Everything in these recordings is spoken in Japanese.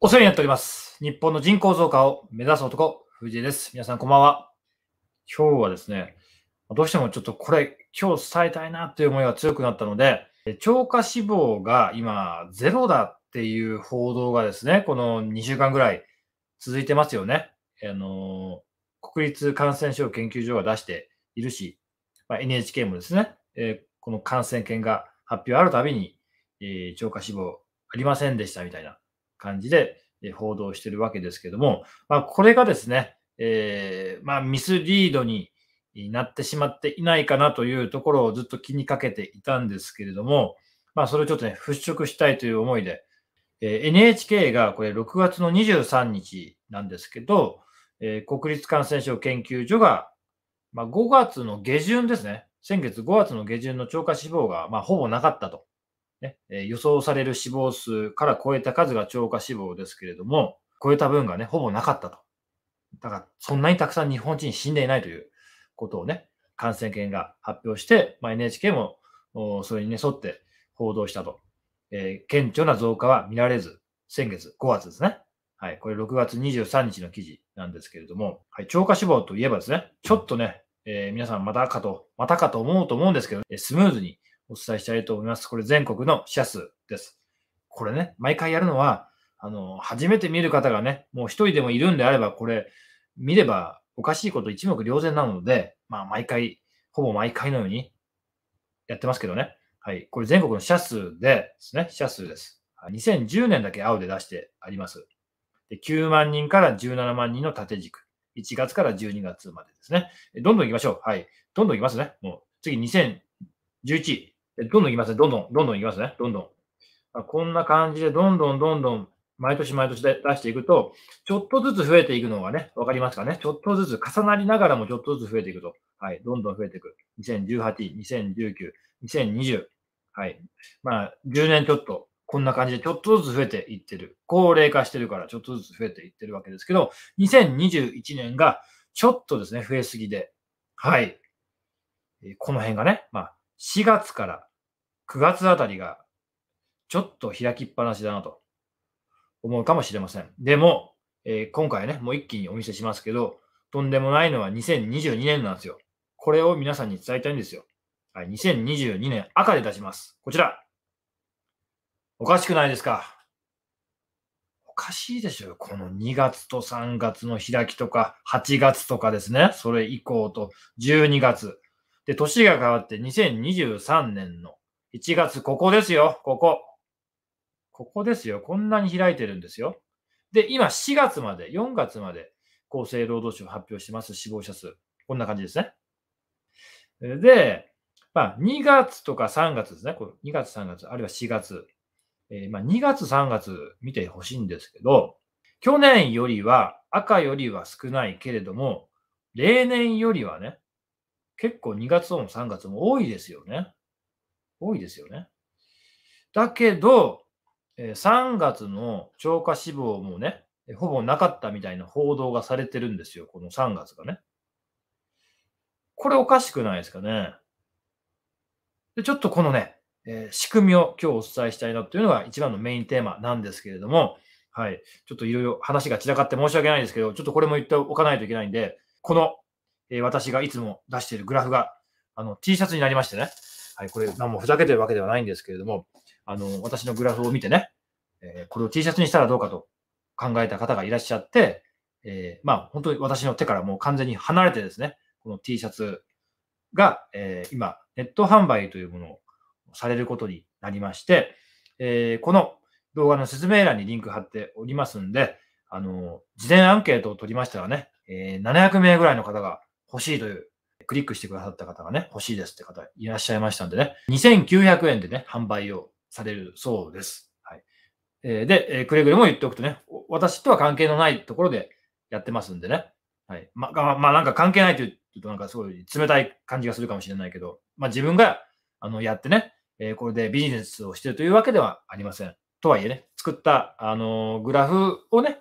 お世話になっております。日本の人口増加を目指す男、藤井です。皆さんこんばんは。今日はですね、どうしてもちょっとこれ、今日伝えたいなという思いが強くなったので、超過死亡が今ゼロだっていう報道がですね、この2週間ぐらい続いてますよね。あの、国立感染症研究所が出しているし、まあ、NHK もですね、えこの感染研が発表あるたびに、え超過死亡ありませんでしたみたいな。感じで報道してるわけですけども、まあ、これがですね、えー、まあ、ミスリードになってしまっていないかなというところをずっと気にかけていたんですけれども、まあ、それをちょっとね、払拭したいという思いで、え NHK がこれ6月の23日なんですけど、えー、国立感染症研究所が、まあ、5月の下旬ですね、先月5月の下旬の超過死亡が、まあ、ほぼなかったと予想される死亡数から超えた数が超過死亡ですけれども、超えた分がね、ほぼなかったと。だから、そんなにたくさん日本人死んでいないということをね、感染研が発表して、まあ、NHK もそれに、ね、沿って報道したと。えー、顕著な増加は見られず、先月、5月ですね。はい、これ6月23日の記事なんですけれども、はい、超過死亡といえばですね、ちょっとね、えー、皆さんまたかと、またかと思うと思うんですけど、スムーズにお伝えしたいと思います。これ全国の死者数です。これね、毎回やるのは、あの、初めて見る方がね、もう一人でもいるんであれば、これ、見ればおかしいこと一目瞭然なので、まあ、毎回、ほぼ毎回のようにやってますけどね。はい。これ全国の死者数でですね、死者数です。2010年だけ青で出してあります。で9万人から17万人の縦軸。1月から12月までですね。どんどん行きましょう。はい。どんどん行きますね。もう次2011、どんどんいきますね。どんどん、どんどんいきますね。どんどん。まあ、こんな感じで、どんどんどんどん、毎年毎年で出していくと、ちょっとずつ増えていくのがね、わかりますかね。ちょっとずつ、重なりながらもちょっとずつ増えていくと。はい、どんどん増えていく。2018、2019、2020。はい。まあ、10年ちょっと、こんな感じでちょっとずつ増えていってる。高齢化してるから、ちょっとずつ増えていってるわけですけど、2021年がちょっとですね、増えすぎで、はい。この辺がね、まあ、4月から9月あたりがちょっと開きっぱなしだなと思うかもしれません。でも、えー、今回ね、もう一気にお見せしますけど、とんでもないのは2022年なんですよ。これを皆さんに伝えたいんですよ。はい、2022年赤で出します。こちら。おかしくないですかおかしいでしょこの2月と3月の開きとか、8月とかですね。それ以降と12月。で、年が変わって2023年の1月、ここですよ。ここ。ここですよ。こんなに開いてるんですよ。で、今4月まで、4月まで厚生労働省発表します死亡者数。こんな感じですね。で、まあ、2月とか3月ですね。これ2月、3月、あるいは4月。えー、まあ、2月、3月見てほしいんですけど、去年よりは、赤よりは少ないけれども、例年よりはね、結構2月も3月も多いですよね。多いですよね。だけど、3月の超過死亡もね、ほぼなかったみたいな報道がされてるんですよ、この3月がね。これおかしくないですかね。でちょっとこのね、えー、仕組みを今日お伝えしたいなというのが一番のメインテーマなんですけれども、はい。ちょっといろいろ話が散らかって申し訳ないですけど、ちょっとこれも言っておかないといけないんで、この、えー、私がいつも出しているグラフが、あの、T シャツになりましてね。はい、これ、何もふざけてるわけではないんですけれども、あの、私のグラフを見てね、えー、これを T シャツにしたらどうかと考えた方がいらっしゃって、えー、まあ、本当に私の手からもう完全に離れてですね、この T シャツが、えー、今、ネット販売というものをされることになりまして、えー、この動画の説明欄にリンク貼っておりますんで、あの、事前アンケートを取りましたらね、えー、700名ぐらいの方が欲しいというクリックしてくださった方がね、欲しいですって方いらっしゃいましたんでね、2900円でね、販売をされるそうです。はい。えー、で、えくれぐれも言っておくとね、私とは関係のないところでやってますんでね、はい。ま、あ、まあ、なんか関係ないと言うとなんかすごい冷たい感じがするかもしれないけど、まあ自分があのやってね、えー、これでビジネスをしてるというわけではありません。とはいえね、作った、あのー、グラフをね、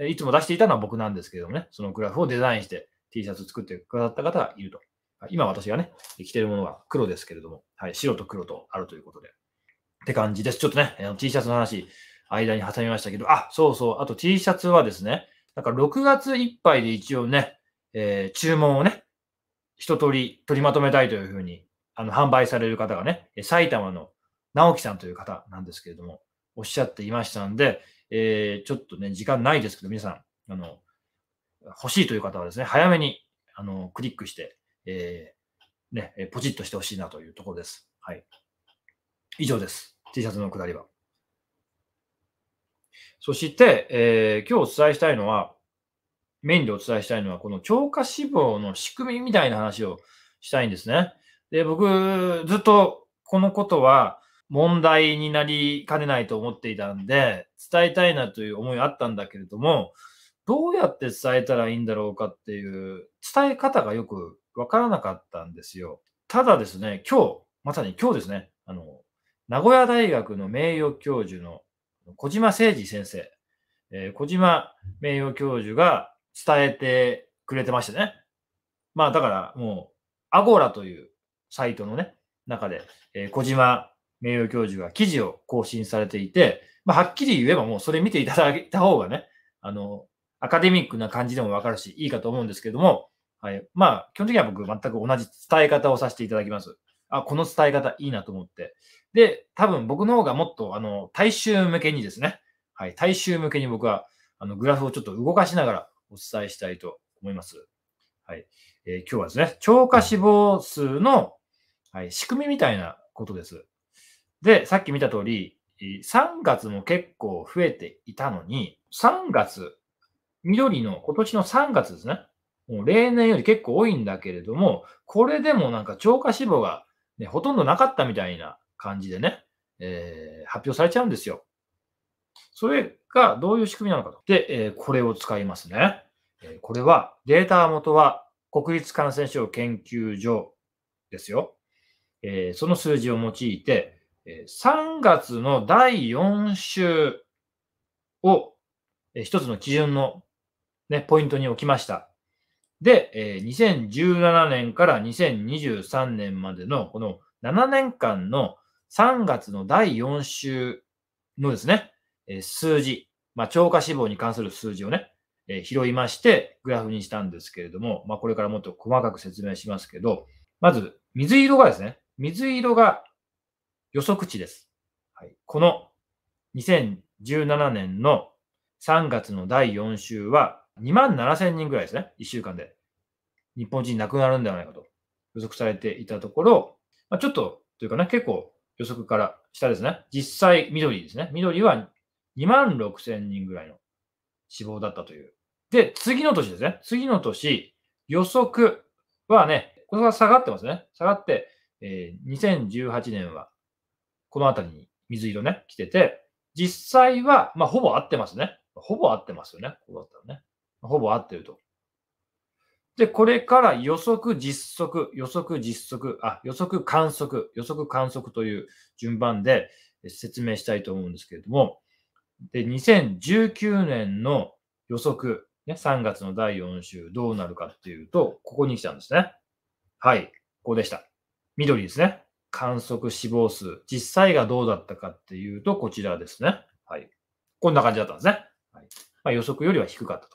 いつも出していたのは僕なんですけどもね、そのグラフをデザインして、T シャツ作ってくださった方がいると。今私がね、着てるものが黒ですけれども、はい、白と黒とあるということで。って感じです。ちょっとね、T シャツの話、間に挟みましたけど、あ、そうそう、あと T シャツはですね、なんか6月いっぱいで一応ね、えー、注文をね、一通り取りまとめたいというふうに、あの、販売される方がね、埼玉の直樹さんという方なんですけれども、おっしゃっていましたんで、えー、ちょっとね、時間ないですけど、皆さん、あの、欲しいという方はですね、早めにあのクリックして、えー、ね、ポチッとしてほしいなというところです。はい。以上です。T シャツのくだりは。そして、えー、今日お伝えしたいのは、メインでお伝えしたいのは、この超過脂肪の仕組みみたいな話をしたいんですね。で、僕、ずっとこのことは問題になりかねないと思っていたんで、伝えたいなという思いあったんだけれども、どうやって伝えたらいいんだろうかっていう伝え方がよくわからなかったんですよ。ただですね、今日、まさに今日ですね、あの、名古屋大学の名誉教授の小島誠二先生、えー、小島名誉教授が伝えてくれてましてね。まあだからもう、アゴラというサイトのね、中で、えー、小島名誉教授が記事を更新されていて、まあ、はっきり言えばもうそれ見ていただいた方がね、あの、アカデミックな感じでもわかるし、いいかと思うんですけども、はい。まあ、基本的には僕、全く同じ伝え方をさせていただきます。あ、この伝え方いいなと思って。で、多分僕の方がもっと、あの、大衆向けにですね、はい。大衆向けに僕は、あの、グラフをちょっと動かしながらお伝えしたいと思います。はい。えー、今日はですね、超過死亡数の、はい、仕組みみたいなことです。で、さっき見た通り、3月も結構増えていたのに、3月緑の今年の3月ですね。もう例年より結構多いんだけれども、これでもなんか超過死亡が、ね、ほとんどなかったみたいな感じでね、えー、発表されちゃうんですよ。それがどういう仕組みなのかと。で、えー、これを使いますね。えー、これは、データ元は国立感染症研究所ですよ。えー、その数字を用いて、え3月の第4週を、え一つの基準のね、ポイントに置きました。で、えー、2017年から2023年までのこの7年間の3月の第4週のですね、えー、数字、まあ、超過死亡に関する数字をね、えー、拾いまして、グラフにしたんですけれども、まあ、これからもっと細かく説明しますけど、まず、水色がですね、水色が予測値です。はい、この2017年の3月の第4週は、2万7千人ぐらいですね、1週間で。日本人亡くなるんではないかと予測されていたところ、まあ、ちょっとというかね、結構予測から下ですね、実際緑ですね、緑は2万6千人ぐらいの死亡だったという。で、次の年ですね、次の年、予測はね、これは下がってますね。下がって、えー、2018年はこの辺りに水色ね、来てて、実際は、まあ、ほぼ合ってますね。ほぼ合ってますよね。ここだったらね。ほぼ合ってると。で、これから予測実測、予測実測、あ、予測観測、予測観測という順番で説明したいと思うんですけれども、で、2019年の予測、ね、3月の第4週どうなるかっていうと、ここに来たんですね。はい、ここでした。緑ですね。観測死亡数、実際がどうだったかっていうと、こちらですね。はい。こんな感じだったんですね。はいまあ、予測よりは低かった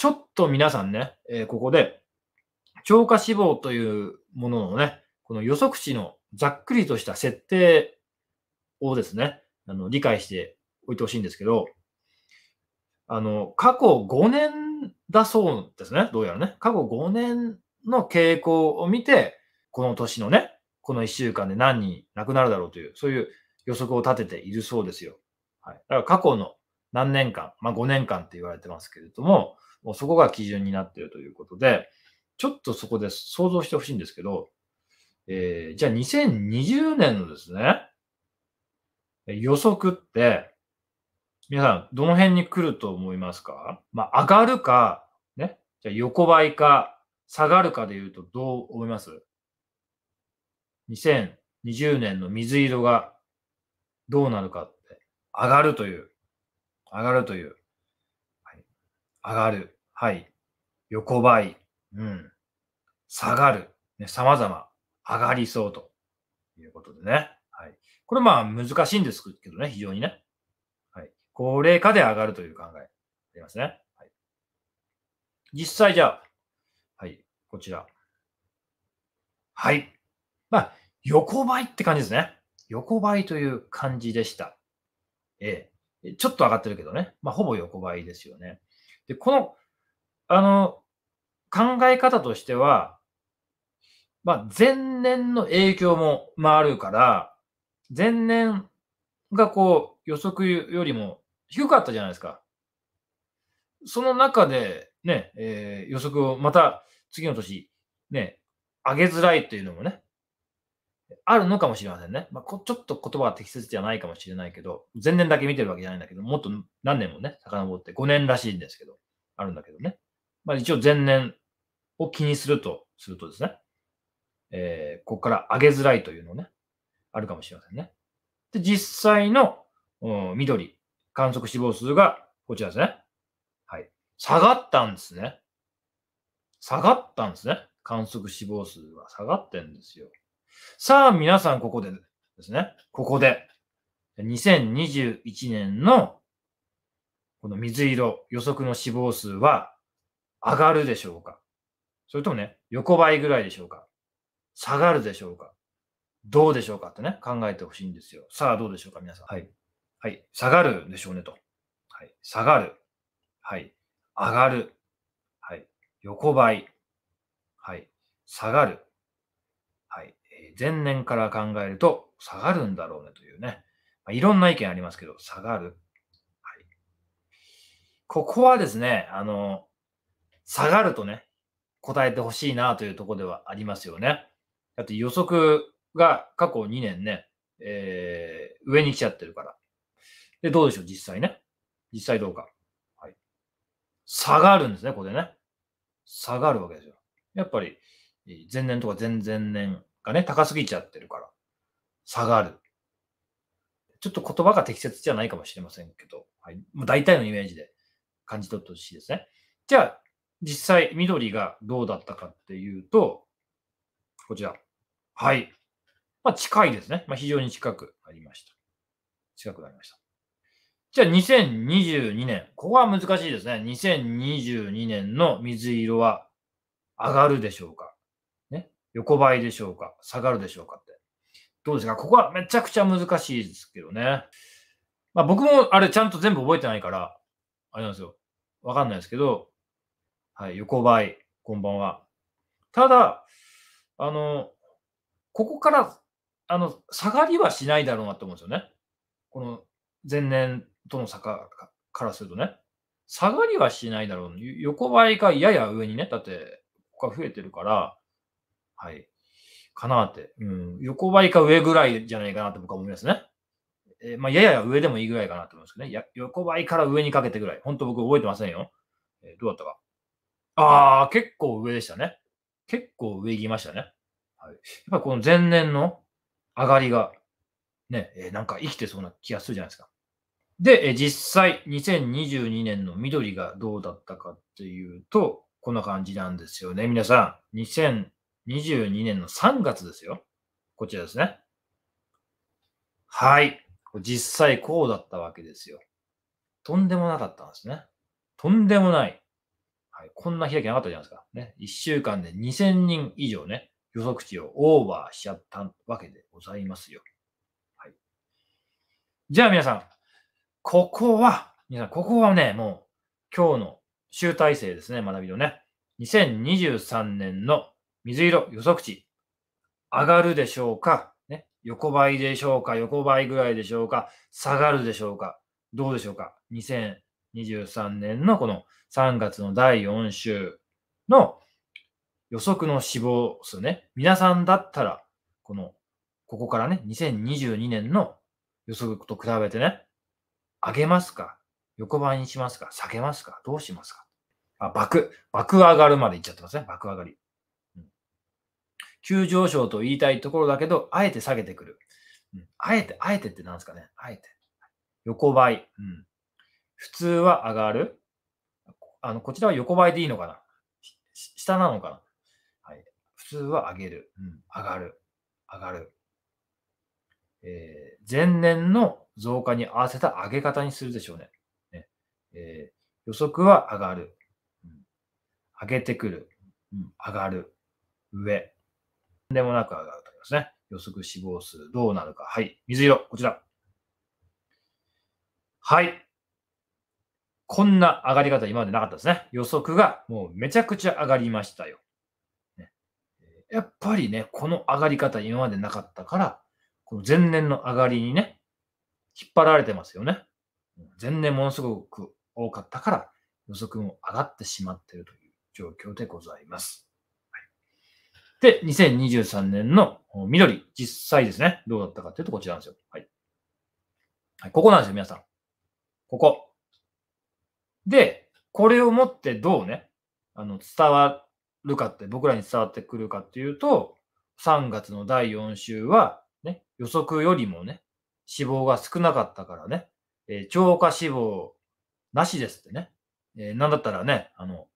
ちょっと皆さんね、えー、ここで、超過死亡というもののね、この予測値のざっくりとした設定をですね、あの理解しておいてほしいんですけど、あの、過去5年だそうですね、どうやらね。過去5年の傾向を見て、この年のね、この1週間で何人亡くなるだろうという、そういう予測を立てているそうですよ。はい。だから過去の何年間、まあ5年間って言われてますけれども、もうそこが基準になっているということで、ちょっとそこで想像してほしいんですけど、えー、じゃあ2020年のですね、予測って、皆さんどの辺に来ると思いますかまあ、上がるか、ね、じゃ横ばいか、下がるかで言うとどう思います ?2020 年の水色がどうなるかって、上がるという、上がるという。上がる。はい。横ばい。うん。下がる。ね、様々上がりそうということでね。はい。これまあ難しいんですけどね、非常にね。はい。高齢化で上がるという考えありますね。はい。実際じゃあ、はい、こちら。はい。まあ、横ばいって感じですね。横ばいという感じでした。ええ。ちょっと上がってるけどね。まあ、ほぼ横ばいですよね。で、この、あの、考え方としては、まあ、前年の影響も回るから、前年がこう予測よりも低かったじゃないですか。その中でね、えー、予測をまた次の年、ね、上げづらいっていうのもね、あるのかもしれませんね。まあ、ちょっと言葉が適切じゃないかもしれないけど、前年だけ見てるわけじゃないんだけど、もっと何年もね、遡って、5年らしいんですけど、あるんだけどね。まあ、一応前年を気にするとするとですね、えー、ここから上げづらいというのね、あるかもしれませんね。で、実際の、うん、緑、観測死亡数がこちらですね。はい。下がったんですね。下がったんですね。観測死亡数は下がってんですよ。さあ、皆さん、ここでですね。ここで、2021年のこの水色、予測の死亡数は上がるでしょうかそれともね、横ばいぐらいでしょうか下がるでしょうかどうでしょうかってね、考えてほしいんですよ。さあ、どうでしょうか、皆さん。はい。はい。下がるでしょうねと。はい。下がる。はい。上がる。はい。横ばい。はい。下がる。前年から考えると下がるんだろうねというね。まあ、いろんな意見ありますけど、下がる。はい。ここはですね、あの、下がるとね、答えてほしいなというとこではありますよね。だって予測が過去2年ね、えー、上に来ちゃってるから。で、どうでしょう、実際ね。実際どうか。はい。下がるんですね、ここでね。下がるわけですよ。やっぱり、前年とか前々年がね、高すぎちゃってるから、下がる。ちょっと言葉が適切じゃないかもしれませんけど、はい、もう大体のイメージで感じ取ってほしいですね。じゃあ、実際、緑がどうだったかっていうと、こちら。はい。まあ、近いですね。まあ、非常に近くなりました。近くなりました。じゃあ、2022年。ここは難しいですね。2022年の水色は上がるでしょうか横ばいでしょうか下がるでしょうかって。どうですかここはめちゃくちゃ難しいですけどね。まあ僕もあれちゃんと全部覚えてないから、あれなんですよ。わかんないですけど、はい、横ばい、こんばんは。ただ、あの、ここから、あの、下がりはしないだろうなと思うんですよね。この前年との差からするとね。下がりはしないだろう。横ばいがやや上にね、だって、ここが増えてるから、はい。かなって。うん。横ばいか上ぐらいじゃないかなと僕は思いますね。えー、まあ、やや上でもいいぐらいかなと思いますけどね。や横ばいから上にかけてぐらい。本当僕覚えてませんよ。えー、どうだったか。ああ、結構上でしたね。結構上行きましたね。はい。やっぱこの前年の上がりが、ね、えー、なんか生きてそうな気がするじゃないですか。で、えー、実際、2022年の緑がどうだったかっていうと、こんな感じなんですよね。皆さん、2 0 2022年の3月ですよ。こちらですね。はい。実際こうだったわけですよ。とんでもなかったんですね。とんでもない。はい、こんな開きなかったじゃないですか。ね。1週間で2000人以上ね、予測値をオーバーしちゃったわけでございますよ。はい。じゃあ皆さん、ここは、皆さん、ここはね、もう今日の集大成ですね、学びのね。2023年の水色、予測値、上がるでしょうか、ね、横ばいでしょうか横ばいぐらいでしょうか下がるでしょうかどうでしょうか ?2023 年のこの3月の第4週の予測の死亡数ね。皆さんだったら、この、ここからね、2022年の予測と比べてね、上げますか横ばいにしますか下げますかどうしますかあ、爆、爆上がるまでいっちゃってますね。爆上がり。急上昇と言いたいところだけど、あえて下げてくる。うん、あえて、あえてって何ですかね。あえて。横ばい。うん、普通は上がる。あのこちらは横ばいでいいのかな下なのかな、はい、普通は上げる、うん。上がる。上がる。えー、前年の増加に合わせた上げ方にするでしょうね。ねえー、予測は上がる。上げてくる。上がる。上。でもなく上がると思いますね。予測死亡数どうなるか。はい。水色、こちら。はい。こんな上がり方今までなかったですね。予測がもうめちゃくちゃ上がりましたよ。ね、やっぱりね、この上がり方今までなかったから、この前年の上がりにね、引っ張られてますよね。前年ものすごく多かったから予測も上がってしまっているという状況でございます。で、2023年の緑、実際ですね、どうだったかというとこちらなんですよ。はい。はい、ここなんですよ、皆さん。ここ。で、これをもってどうね、あの、伝わるかって、僕らに伝わってくるかっていうと、3月の第4週は、ね、予測よりもね、死亡が少なかったからね、えー、超過死亡なしですってね、えー、なんだったらね、あの、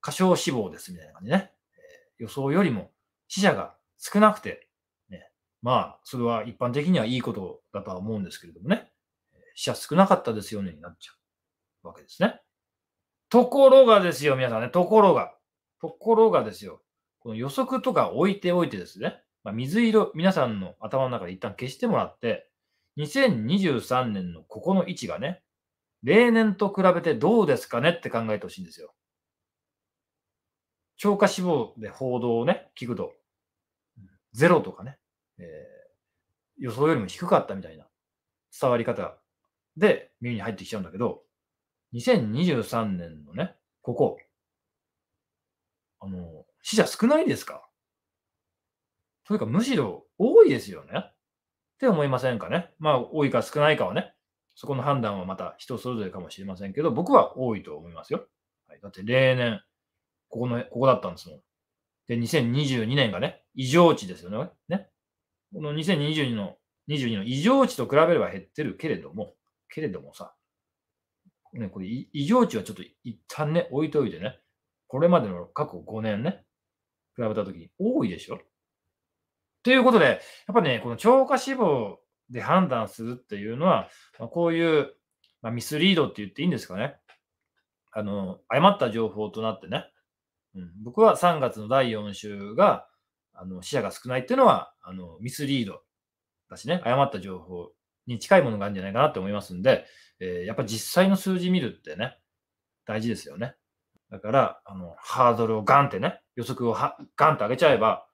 過小死亡ですみたいな感じね、えー、予想よりも死者が少なくて、ね、まあ、それは一般的にはいいことだとは思うんですけれどもね、死者少なかったですよねになっちゃうわけですね。ところがですよ、皆さんね、ところが、ところがですよ、この予測とか置いておいてですね、まあ、水色、皆さんの頭の中で一旦消してもらって、2023年のここの位置がね、例年と比べてどうですかねって考えてほしいんですよ。超過死亡で報道をね、聞くと、ゼロとかね、えー、予想よりも低かったみたいな伝わり方で耳に入ってきちゃうんだけど、2023年のね、ここ、あの、死者少ないですかというかむしろ多いですよねって思いませんかね。まあ多いか少ないかはね、そこの判断はまた人それぞれかもしれませんけど、僕は多いと思いますよ。はい、だって例年、ここの、ここだったんですもん。で、2022年がね、異常値ですよね。ねこの2022の ,22 の異常値と比べれば減ってるけれども、けれどもさ、ね、これ異常値はちょっと一旦ね、置いといてね、これまでの過去5年ね、比べたときに多いでしょということで、やっぱね、この超過死亡で判断するっていうのは、まあ、こういう、まあ、ミスリードって言っていいんですかね。あの、誤った情報となってね、うん、僕は3月の第4週が、あの、視野が少ないっていうのは、あの、ミスリードだしね、誤った情報に近いものがあるんじゃないかなって思いますんで、えー、やっぱ実際の数字見るってね、大事ですよね。だから、あの、ハードルをガンってね、予測をガンって上げちゃえば、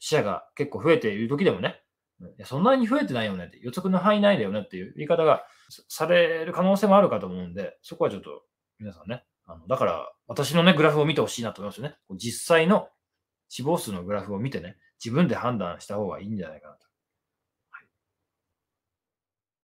視野が結構増えている時でもね、いやそんなに増えてないよねって、予測の範囲内だよねっていう言い方がされる可能性もあるかと思うんで、そこはちょっと皆さんね、あのだから私のね、グラフを見てほしいなと思いますよね。実際の死亡数のグラフを見てね、自分で判断した方がいいんじゃないかなと。